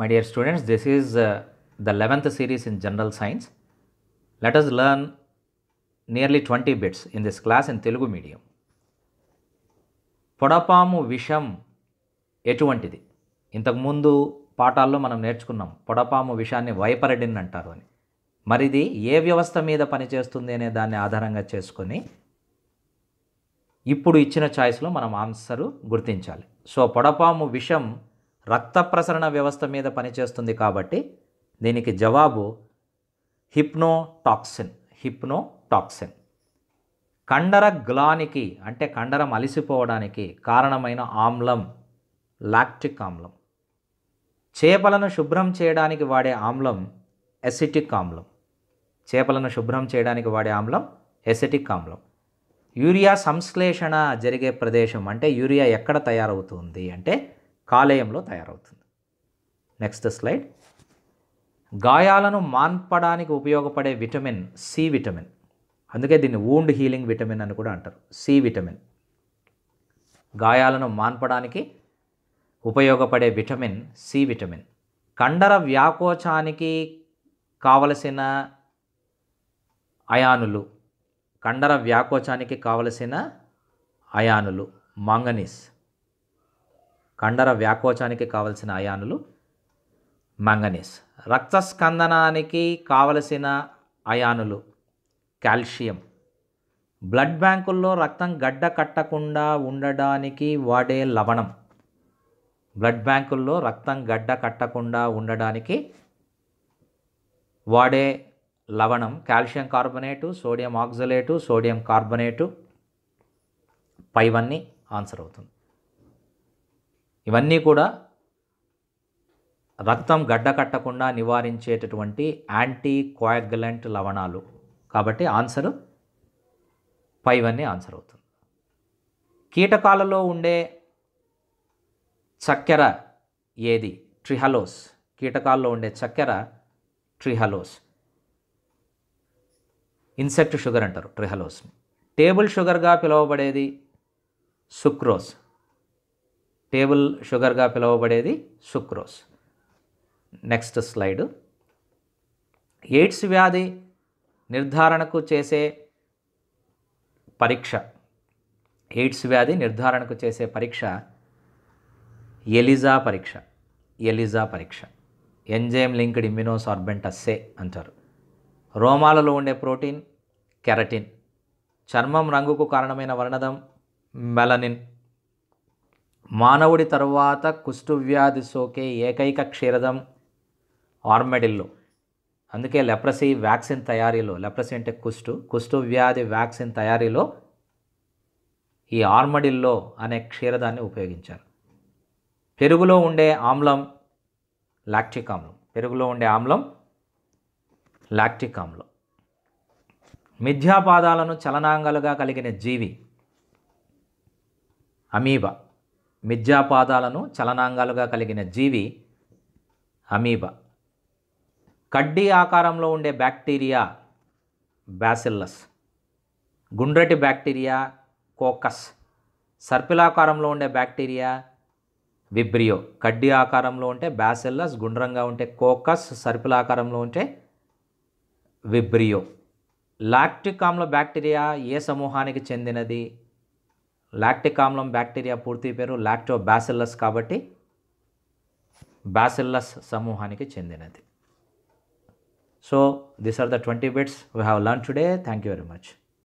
my dear students this is the eleventh series in general science let us learn nearly twenty bits in this class in Telugu medium పొడపాము విషం ఎటువంటిది ఇంతకుముందు పాఠాల్లో మనం నేర్చుకున్నాం పొడపాము విషాన్ని వైపరడిన్ అంటారు అని మరిది ఏ వ్యవస్థ మీద పనిచేస్తుంది అనే దాన్ని ఆధారంగా చేసుకొని ఇప్పుడు ఇచ్చిన చాయిస్లో మనం ఆన్సరు గుర్తించాలి సో పొడపాము విషం రక్త ప్రసరణ వ్యవస్థ మీద పనిచేస్తుంది కాబట్టి దీనికి జవాబు హిప్నోటాక్సిన్ హిప్నోటాక్సిన్ కండర గ్లానికి అంటే కండరం అలిసిపోవడానికి కారణమైన ఆమ్లం లాక్టిక్ ఆమ్లం చేపలను శుభ్రం చేయడానికి వాడే ఆమ్లం ఎసిటిక్ ఆమ్లం చేపలను శుభ్రం చేయడానికి వాడే ఆమ్లం ఎసిటిక్ ఆమ్లం యూరియా సంశ్లేషణ జరిగే ప్రదేశం అంటే యూరియా ఎక్కడ తయారవుతుంది అంటే కాలేయంలో తయారవుతుంది నెక్స్ట్ స్లైడ్ గాయాలను మాన్పడానికి ఉపయోగపడే విటమిన్ సి విటమిన్ అందుకే దీన్ని వూండ్ హీలింగ్ విటమిన్ అని కూడా అంటారు సి విటమిన్ గాయాలను మాన్పడానికి ఉపయోగపడే విటమిన్ సి విటమిన్ కండర వ్యాకోచానికి కావలసిన అయానులు కండర వ్యాకోచానికి కావలసిన అయానులు మాంగనీస్ కండర వ్యాకోచానికి కావలసిన అయానులు మంగనీస్ రక్తస్కందనానికి కావలసిన అయానులు కాల్షియం బ్లడ్ బ్యాంకుల్లో రక్తం గడ్డ కట్టకుండా ఉండడానికి వాడే లవణం బ్లడ్ బ్యాంకుల్లో రక్తం గడ్డ కట్టకుండా ఉండడానికి వాడే లవణం calcium carbonate sodium oxalate sodium carbonate పైవన్నీ ఆన్సర్ అవుతుంది ఇవన్నీ కూడా రక్తం గడ్డ కట్టకుండా నివారించేటటువంటి యాంటీ కోయాగ్లెంట్ లవణాలు కాబట్టి ఆన్సర్ అని ఆన్సర్ అవుతుంది కీటకాలలో ఉండే చక్కెర ఏది ట్రిహలోస్ కీటకాల్లో ఉండే చక్కెర ట్రిహలోస్ ఇన్సెక్ట్ షుగర్ అంటారు ట్రిహలోస్ టేబుల్ షుగర్గా పిలువబడేది సుక్రోస్ టేబుల్ షుగర్గా పిలువబడేది సుక్రోస్ నెక్స్ట్ స్లైడ్ ఎయిడ్స్ వ్యాధి నిర్ధారణకు చేసే పరీక్ష ఎయిడ్స్ వ్యాధి నిర్ధారణకు చేసే పరీక్ష ఎలిజా పరీక్ష ఎలిజా పరీక్ష ఎంజైమ్ లింక్డ్ ఇమ్యునోసార్బెంట్ అస్సే అంటారు రోమాలలో ఉండే ప్రోటీన్ కెరటిన్ చర్మం రంగుకు కారణమైన వర్ణదం మెలనిన్ మానవుడి తర్వాత కుష్ఠువ్యాధి సోకే ఏకైక క్షీరదం ఆర్మెడిల్లు అందుకే లెప్రసీ వ్యాక్సిన్ తయారీలో లెప్రసీ అంటే కుష్టు కుష్టు వ్యాధి వ్యాక్సిన్ తయారీలో ఈ ఆర్మడిల్లో అనే క్షీరదాన్ని ఉపయోగించారు పెరుగులో ఉండే ఆమ్లం లాక్టిక్ ఆమ్లం పెరుగులో ఉండే ఆమ్లం లాక్టిక్ ఆమ్లం మిథ్యాపాదాలను చలనాంగాలుగా కలిగిన జీవి అమీబా మిథ్యాపాదాలను చలనాంగాలుగా కలిగిన జీవి అమీబ కడ్డీ ఆకారంలో ఉండే బ్యాక్టీరియా బ్యాసిల్లస్ గుండ్రటి బ్యాక్టీరియా కోకస్ సర్పిలాకారంలో ఉండే బ్యాక్టీరియా విబ్రియో కడ్డీ ఆకారంలో ఉంటే బ్యాసిల్లస్ గుండ్రంగా ఉంటే కోకస్ సర్పిలాకారంలో ఉంటే విబ్రియో లాక్టిక్ ఆమ్ల బ్యాక్టీరియా ఏ సమూహానికి చెందినది లాక్టిక్ ఆమ్లం బ్యాక్టీరియా పూర్తి పేరు లాక్టో బ్యాసిల్లస్ కాబట్టి బాసిల్లస్ సమూహానికి చెందినది so this are the twenty bits we have learn today thank you very much